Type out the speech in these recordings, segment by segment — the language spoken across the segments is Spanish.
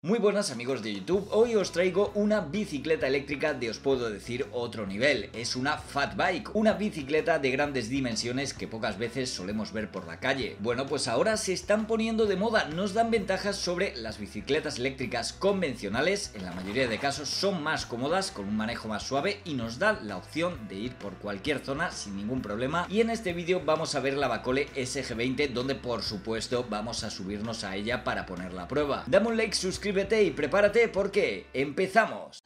Muy buenas amigos de YouTube, hoy os traigo una bicicleta eléctrica de os puedo decir otro nivel, es una fat bike, una bicicleta de grandes dimensiones que pocas veces solemos ver por la calle. Bueno pues ahora se están poniendo de moda, nos dan ventajas sobre las bicicletas eléctricas convencionales, en la mayoría de casos son más cómodas, con un manejo más suave y nos dan la opción de ir por cualquier zona sin ningún problema y en este vídeo vamos a ver la Bacole SG20 donde por supuesto vamos a subirnos a ella para ponerla a prueba. Dame like, suscríbete y prepárate porque empezamos.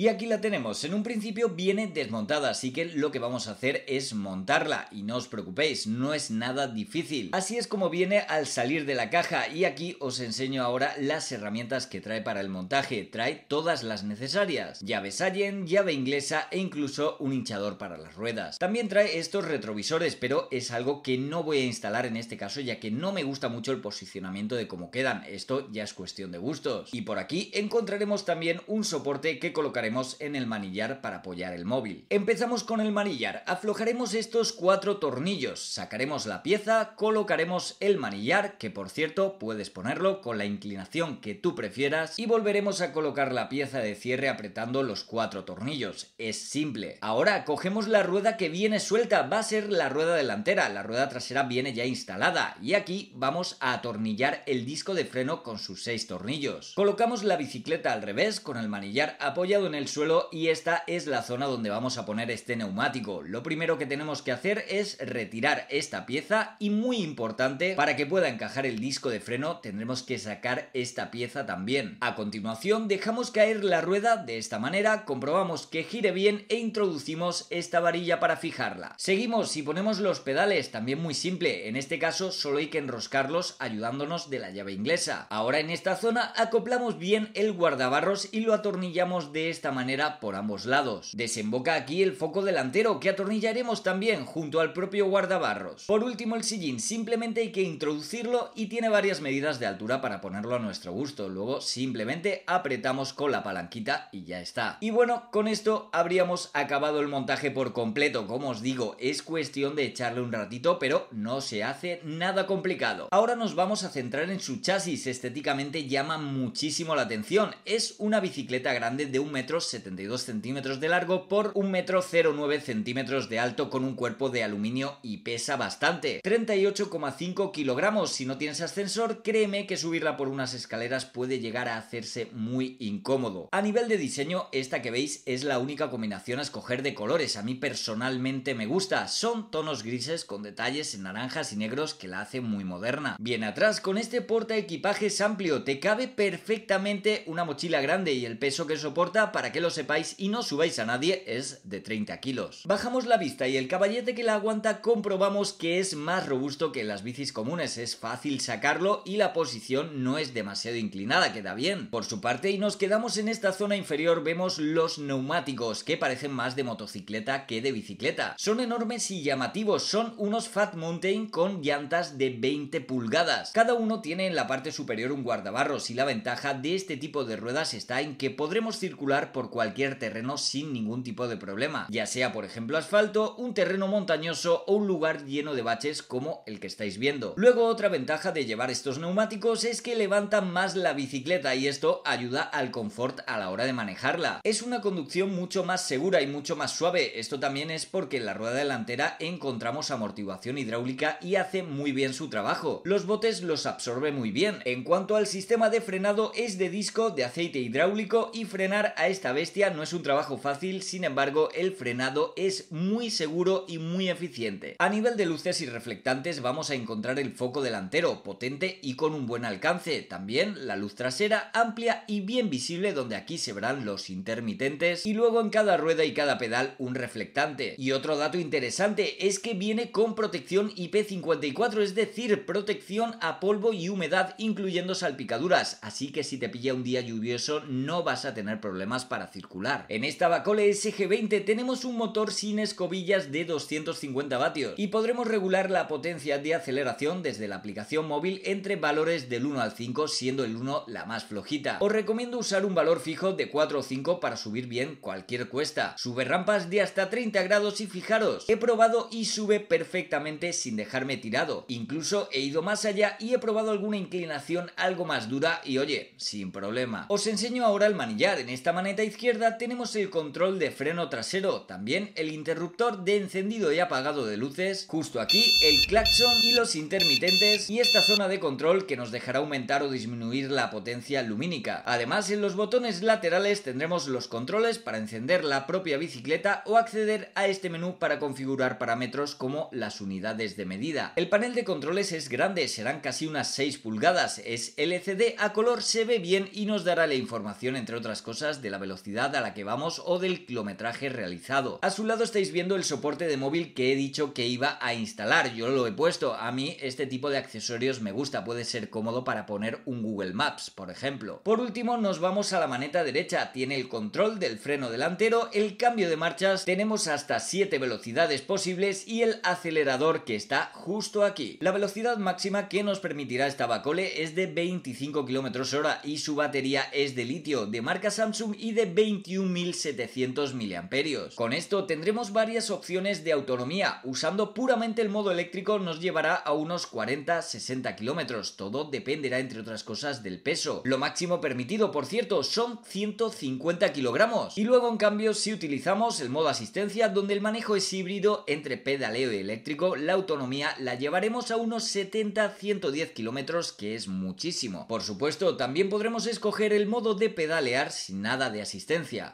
Y aquí la tenemos, en un principio viene desmontada, así que lo que vamos a hacer es montarla y no os preocupéis, no es nada difícil. Así es como viene al salir de la caja y aquí os enseño ahora las herramientas que trae para el montaje, trae todas las necesarias, llaves Allen, llave inglesa e incluso un hinchador para las ruedas. También trae estos retrovisores, pero es algo que no voy a instalar en este caso ya que no me gusta mucho el posicionamiento de cómo quedan, esto ya es cuestión de gustos. Y por aquí encontraremos también un soporte que colocaremos en el manillar para apoyar el móvil. Empezamos con el manillar, aflojaremos estos cuatro tornillos, sacaremos la pieza, colocaremos el manillar, que por cierto puedes ponerlo con la inclinación que tú prefieras, y volveremos a colocar la pieza de cierre apretando los cuatro tornillos. Es simple. Ahora cogemos la rueda que viene suelta, va a ser la rueda delantera, la rueda trasera viene ya instalada, y aquí vamos a atornillar el disco de freno con sus seis tornillos. Colocamos la bicicleta al revés con el manillar apoyado en el el suelo y esta es la zona donde vamos a poner este neumático. Lo primero que tenemos que hacer es retirar esta pieza y muy importante, para que pueda encajar el disco de freno tendremos que sacar esta pieza también. A continuación dejamos caer la rueda de esta manera, comprobamos que gire bien e introducimos esta varilla para fijarla. Seguimos y ponemos los pedales, también muy simple, en este caso solo hay que enroscarlos ayudándonos de la llave inglesa. Ahora en esta zona acoplamos bien el guardabarros y lo atornillamos de esta manera por ambos lados. Desemboca aquí el foco delantero que atornillaremos también junto al propio guardabarros. Por último el sillín, simplemente hay que introducirlo y tiene varias medidas de altura para ponerlo a nuestro gusto, luego simplemente apretamos con la palanquita y ya está. Y bueno, con esto habríamos acabado el montaje por completo, como os digo, es cuestión de echarle un ratito, pero no se hace nada complicado. Ahora nos vamos a centrar en su chasis, estéticamente llama muchísimo la atención, es una bicicleta grande de un metro 72 centímetros de largo por 1,09 metro 09 centímetros de alto con un cuerpo de aluminio y pesa bastante. 38,5 kilogramos. Si no tienes ascensor, créeme que subirla por unas escaleras puede llegar a hacerse muy incómodo. A nivel de diseño, esta que veis es la única combinación a escoger de colores. A mí personalmente me gusta. Son tonos grises con detalles en naranjas y negros que la hace muy moderna. Bien atrás, con este porta equipajes amplio, te cabe perfectamente una mochila grande y el peso que soporta para que lo sepáis y no subáis a nadie es de 30 kilos. Bajamos la vista y el caballete que la aguanta comprobamos que es más robusto que las bicis comunes, es fácil sacarlo y la posición no es demasiado inclinada, queda bien. Por su parte y nos quedamos en esta zona inferior vemos los neumáticos que parecen más de motocicleta que de bicicleta. Son enormes y llamativos, son unos Fat Mountain con llantas de 20 pulgadas. Cada uno tiene en la parte superior un guardabarros y la ventaja de este tipo de ruedas está en que podremos circular por cualquier terreno sin ningún tipo de problema, ya sea por ejemplo asfalto, un terreno montañoso o un lugar lleno de baches como el que estáis viendo. Luego otra ventaja de llevar estos neumáticos es que levantan más la bicicleta y esto ayuda al confort a la hora de manejarla. Es una conducción mucho más segura y mucho más suave, esto también es porque en la rueda delantera encontramos amortiguación hidráulica y hace muy bien su trabajo. Los botes los absorbe muy bien. En cuanto al sistema de frenado es de disco de aceite hidráulico y frenar a este esta bestia no es un trabajo fácil, sin embargo el frenado es muy seguro y muy eficiente. A nivel de luces y reflectantes vamos a encontrar el foco delantero, potente y con un buen alcance. También la luz trasera amplia y bien visible donde aquí se verán los intermitentes y luego en cada rueda y cada pedal un reflectante. Y otro dato interesante es que viene con protección IP54, es decir, protección a polvo y humedad incluyendo salpicaduras, así que si te pilla un día lluvioso no vas a tener problemas para circular. En esta Bacole SG20 tenemos un motor sin escobillas de 250 vatios y podremos regular la potencia de aceleración desde la aplicación móvil entre valores del 1 al 5 siendo el 1 la más flojita. Os recomiendo usar un valor fijo de 4 o 5 para subir bien cualquier cuesta. Sube rampas de hasta 30 grados y fijaros, he probado y sube perfectamente sin dejarme tirado. Incluso he ido más allá y he probado alguna inclinación algo más dura y oye, sin problema. Os enseño ahora el manillar. En esta maneta izquierda tenemos el control de freno trasero, también el interruptor de encendido y apagado de luces, justo aquí el claxon y los intermitentes y esta zona de control que nos dejará aumentar o disminuir la potencia lumínica. Además en los botones laterales tendremos los controles para encender la propia bicicleta o acceder a este menú para configurar parámetros como las unidades de medida. El panel de controles es grande, serán casi unas 6 pulgadas, es LCD a color, se ve bien y nos dará la información entre otras cosas de la velocidad velocidad a la que vamos o del kilometraje realizado. A su lado estáis viendo el soporte de móvil que he dicho que iba a instalar. Yo lo he puesto. A mí este tipo de accesorios me gusta. Puede ser cómodo para poner un Google Maps, por ejemplo. Por último, nos vamos a la maneta derecha. Tiene el control del freno delantero, el cambio de marchas, tenemos hasta 7 velocidades posibles y el acelerador que está justo aquí. La velocidad máxima que nos permitirá esta Bacole es de 25 km hora y su batería es de litio de marca Samsung y de 21.700 mAh. Con esto tendremos varias opciones de autonomía. Usando puramente el modo eléctrico nos llevará a unos 40-60 kilómetros. Todo dependerá entre otras cosas del peso. Lo máximo permitido, por cierto, son 150 kilogramos. Y luego en cambio si utilizamos el modo asistencia donde el manejo es híbrido entre pedaleo y eléctrico, la autonomía la llevaremos a unos 70-110 kilómetros que es muchísimo. Por supuesto, también podremos escoger el modo de pedalear sin nada de asistencia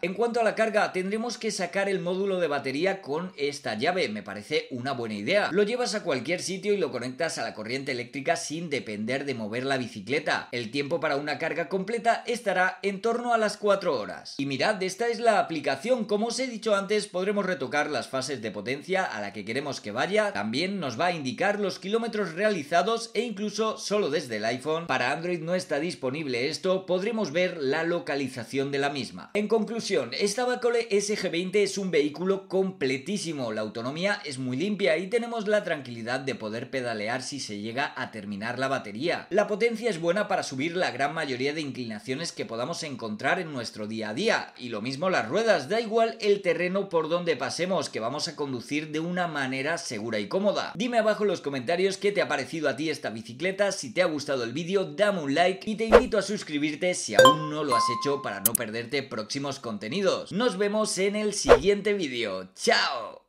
en cuanto a la carga, tendremos que sacar el módulo de batería con esta llave, me parece una buena idea. Lo llevas a cualquier sitio y lo conectas a la corriente eléctrica sin depender de mover la bicicleta. El tiempo para una carga completa estará en torno a las 4 horas. Y mirad, esta es la aplicación, como os he dicho antes, podremos retocar las fases de potencia a la que queremos que vaya, también nos va a indicar los kilómetros realizados e incluso solo desde el iPhone, para Android no está disponible esto, podremos ver la localización de la misma. En conclusión, esta Bacole SG20 es un vehículo completísimo, la autonomía es muy limpia y tenemos la tranquilidad de poder pedalear si se llega a terminar la batería. La potencia es buena para subir la gran mayoría de inclinaciones que podamos encontrar en nuestro día a día, y lo mismo las ruedas, da igual el terreno por donde pasemos, que vamos a conducir de una manera segura y cómoda. Dime abajo en los comentarios qué te ha parecido a ti esta bicicleta, si te ha gustado el vídeo dame un like y te invito a suscribirte si aún no lo has hecho para no perderte próximos contenidos. Nos vemos en el siguiente vídeo. ¡Chao!